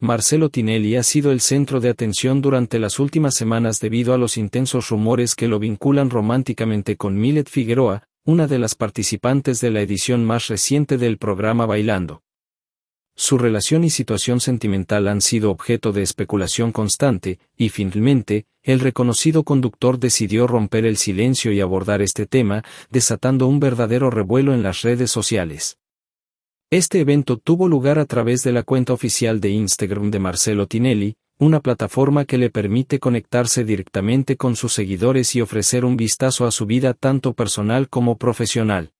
Marcelo Tinelli ha sido el centro de atención durante las últimas semanas debido a los intensos rumores que lo vinculan románticamente con Milet Figueroa, una de las participantes de la edición más reciente del programa Bailando. Su relación y situación sentimental han sido objeto de especulación constante, y finalmente, el reconocido conductor decidió romper el silencio y abordar este tema, desatando un verdadero revuelo en las redes sociales. Este evento tuvo lugar a través de la cuenta oficial de Instagram de Marcelo Tinelli, una plataforma que le permite conectarse directamente con sus seguidores y ofrecer un vistazo a su vida tanto personal como profesional.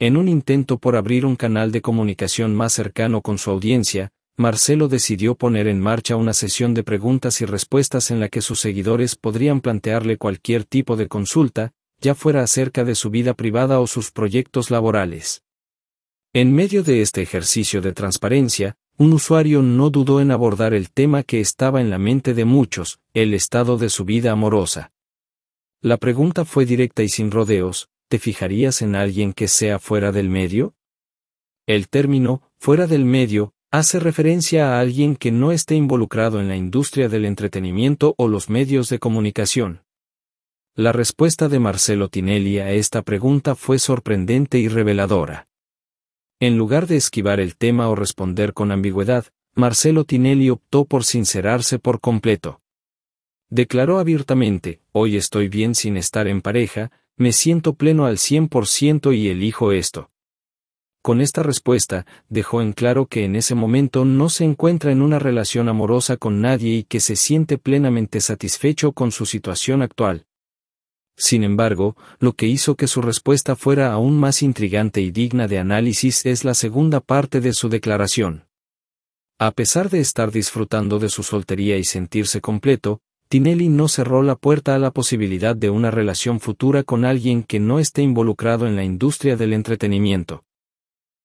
En un intento por abrir un canal de comunicación más cercano con su audiencia, Marcelo decidió poner en marcha una sesión de preguntas y respuestas en la que sus seguidores podrían plantearle cualquier tipo de consulta, ya fuera acerca de su vida privada o sus proyectos laborales. En medio de este ejercicio de transparencia, un usuario no dudó en abordar el tema que estaba en la mente de muchos, el estado de su vida amorosa. La pregunta fue directa y sin rodeos, ¿te fijarías en alguien que sea fuera del medio? El término, fuera del medio, hace referencia a alguien que no esté involucrado en la industria del entretenimiento o los medios de comunicación. La respuesta de Marcelo Tinelli a esta pregunta fue sorprendente y reveladora. En lugar de esquivar el tema o responder con ambigüedad, Marcelo Tinelli optó por sincerarse por completo. Declaró abiertamente, hoy estoy bien sin estar en pareja, me siento pleno al 100% y elijo esto. Con esta respuesta, dejó en claro que en ese momento no se encuentra en una relación amorosa con nadie y que se siente plenamente satisfecho con su situación actual. Sin embargo, lo que hizo que su respuesta fuera aún más intrigante y digna de análisis es la segunda parte de su declaración. A pesar de estar disfrutando de su soltería y sentirse completo, Tinelli no cerró la puerta a la posibilidad de una relación futura con alguien que no esté involucrado en la industria del entretenimiento.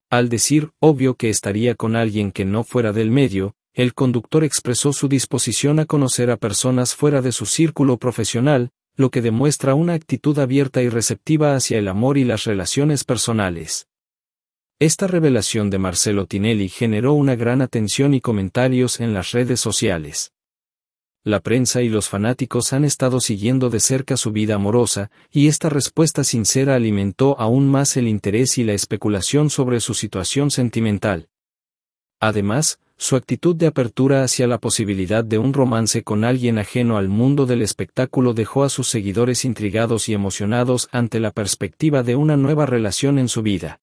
Al decir, obvio que estaría con alguien que no fuera del medio, el conductor expresó su disposición a conocer a personas fuera de su círculo profesional, lo que demuestra una actitud abierta y receptiva hacia el amor y las relaciones personales. Esta revelación de Marcelo Tinelli generó una gran atención y comentarios en las redes sociales. La prensa y los fanáticos han estado siguiendo de cerca su vida amorosa, y esta respuesta sincera alimentó aún más el interés y la especulación sobre su situación sentimental. Además, su actitud de apertura hacia la posibilidad de un romance con alguien ajeno al mundo del espectáculo dejó a sus seguidores intrigados y emocionados ante la perspectiva de una nueva relación en su vida.